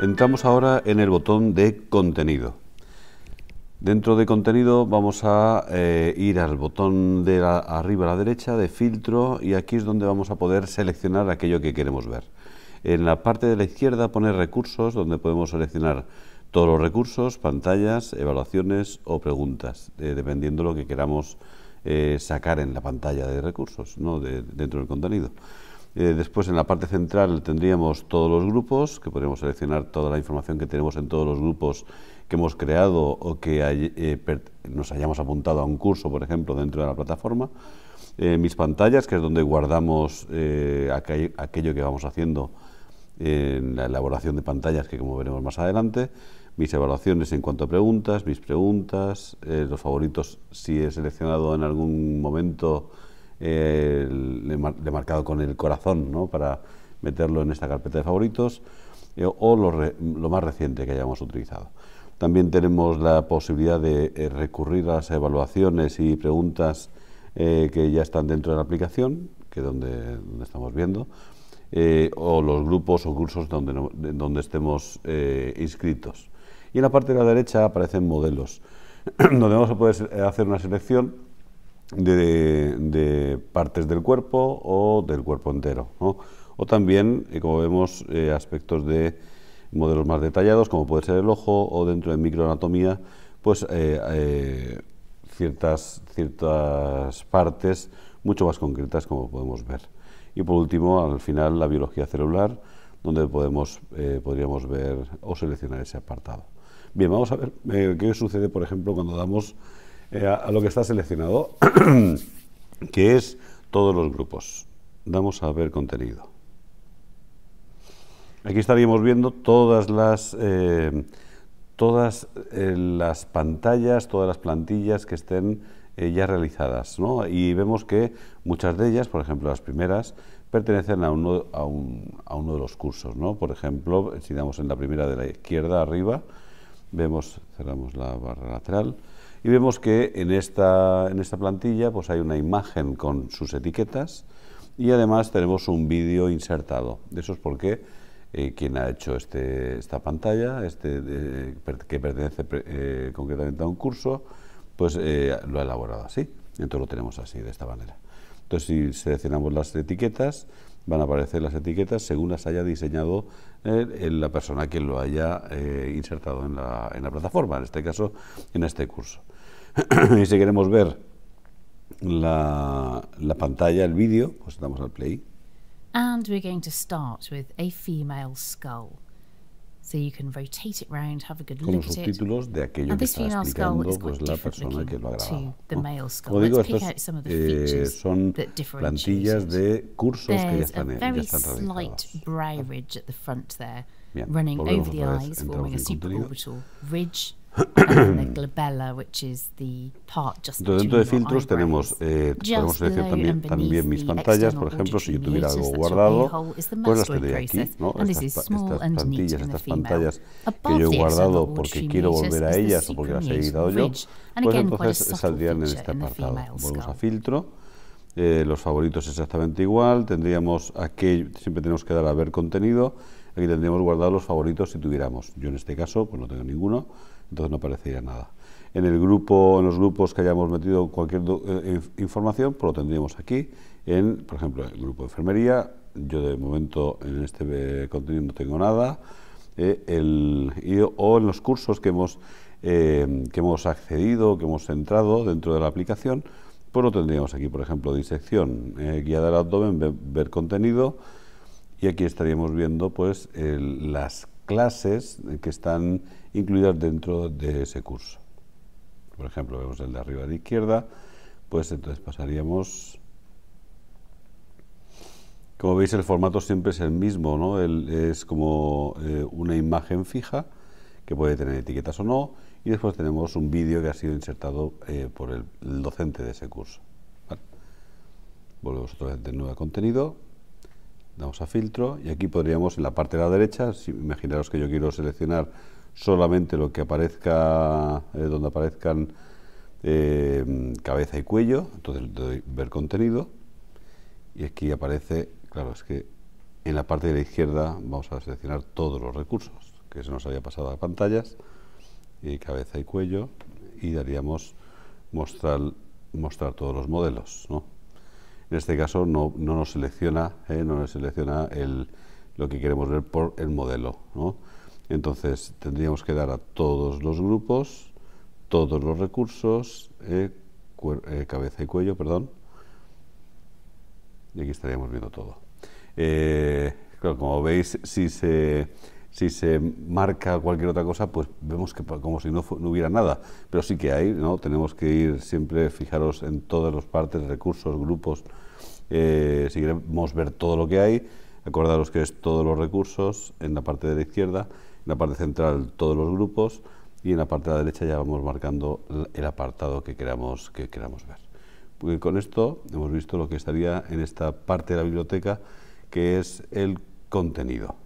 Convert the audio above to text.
Entramos ahora en el botón de contenido. Dentro de contenido vamos a eh, ir al botón de arriba a la derecha de filtro y aquí es donde vamos a poder seleccionar aquello que queremos ver. En la parte de la izquierda poner recursos donde podemos seleccionar todos los recursos, pantallas, evaluaciones o preguntas, eh, dependiendo lo que queramos eh, sacar en la pantalla de recursos, ¿no? dentro del contenido. Eh, después en la parte central tendríamos todos los grupos, que podríamos seleccionar toda la información que tenemos en todos los grupos que hemos creado o que eh, nos hayamos apuntado a un curso, por ejemplo, dentro de la plataforma. Eh, mis pantallas, que es donde guardamos aquello que vamos haciendo en la elaboración de pantallas, que como veremos más adelante. Mis evaluaciones en cuanto a preguntas, mis preguntas, los favoritos si he seleccionado en algún momento eh, le, he marcado con el corazón ¿no? para meterlo en esta carpeta de favoritos eh, o lo, más reciente que hayamos utilizado. También tenemos la posibilidad de eh, recurrir a las evaluaciones y preguntas que ya están dentro de la aplicación, que es donde, estamos viendo, o los grupos o cursos donde, donde estemos inscritos. Y en la parte de la derecha aparecen modelos, donde vamos a poder hacer una selección de, partes del cuerpo o del cuerpo entero. O también, eh, como vemos, eh, aspectos de modelos más detallados, como puede ser el ojo o dentro de microanatomía, pues eh, ciertas, ciertas partes mucho más concretas, como podemos ver. Y por último, al final, la biología celular, donde podemos, podríamos ver o seleccionar ese apartado. Bien, vamos a ver qué sucede, por ejemplo, cuando damos eh, a, lo que está seleccionado, que es todos los grupos. Vamos a ver contenido. Aquí estaríamos viendo todas las, eh, todas, eh, las pantallas, todas las plantillas que estén ya realizadas. Y vemos que muchas de ellas, por ejemplo las primeras, pertenecen a uno, uno de los cursos. Por ejemplo, si damos en la primera de la izquierda arriba, Vemos, cerramos la barra lateral y vemos que en esta, en esta plantilla pues hay una imagen con sus etiquetas y además tenemos un vídeo insertado. de Eso es porque eh, quien ha hecho este, esta pantalla, este, eh, que pertenece eh, concretamente a un curso, pues lo ha elaborado así. Entonces lo tenemos así, de esta manera. Entonces si seleccionamos las etiquetas, van a aparecer las etiquetas según las haya diseñado eh, la persona que lo haya eh, insertado en la, plataforma, en este caso, en este curso. y si queremos ver la, la pantalla, el vídeo, pues damos al play. And we're going to start with a female So you can rotate it round, have a good look at it. and this female skull is quite different to the male skull. Let's pick out some of the eh, features eh, that differentiate it. De There's que a very slight brow ridge at the front there, running over the eyes, forming a super orbital ridge. dentro de filtros tenemos, eh, podemos seleccionar también, también, mis pantallas, por ejemplo, si yo tuviera algo guardado, pues las tendría aquí, ¿no? estas, estas plantillas, estas pantallas que yo he guardado porque quiero volver a ellas o porque las he editado yo, pues entonces saldrían en este apartado. Volvemos a filtro. Eh, los favoritos exactamente igual, tendríamos aquí, siempre tenemos que dar a ver contenido aquí tendríamos guardados los favoritos si tuviéramos. Yo en este caso pues no tengo ninguno, entonces no aparecería nada. En el grupo, en los grupos que hayamos metido cualquier eh, información, pues lo tendríamos aquí. En, por ejemplo, el grupo de enfermería, yo de momento en este eh, contenido no tengo nada. Eh, o en los cursos que hemos, que hemos accedido, que hemos entrado dentro de la aplicación, pues lo tendríamos aquí, por ejemplo, disección, guía del abdomen, ver contenido, y aquí estaríamos viendo pues, las clases que están incluidas dentro de ese curso. Por ejemplo, vemos el de arriba a la izquierda, pues entonces pasaríamos... Como veis, el formato siempre es el mismo, es como eh, una imagen fija, que puede tener etiquetas o no, y después tenemos un vídeo que ha sido insertado eh, por el, docente de ese curso. Volvemos otra vez de nuevo a contenido. Damos a filtro y aquí podríamos en la parte de la derecha, si, imaginaros que yo quiero seleccionar solamente lo que aparezca, eh, donde aparezcan eh, cabeza y cuello, entonces doy ver contenido y aquí aparece, claro, es que en la parte de la izquierda vamos a seleccionar todos los recursos que se nos había pasado a pantallas, y cabeza y cuello, y daríamos mostrar, mostrar todos los modelos. ¿no? En este caso no, no nos selecciona, eh, no selecciona lo que queremos ver por el modelo. Entonces tendríamos que dar a todos los grupos, todos los recursos, eh, eh, cabeza y cuello, perdón. Y aquí estaríamos viendo todo. como veis, si se si se marca cualquier otra cosa, pues vemos que como si no, hubiera nada. Pero sí que hay, ¿no? Tenemos que ir siempre, fijaros en todas las partes, recursos, grupos. Eh, si queremos ver todo lo que hay, acordaros que es todos los recursos en la parte de la izquierda, en la parte central todos los grupos y en la parte de la derecha ya vamos marcando el apartado que queramos, que queramos ver. con esto hemos visto lo que estaría en esta parte de la biblioteca, que es el contenido.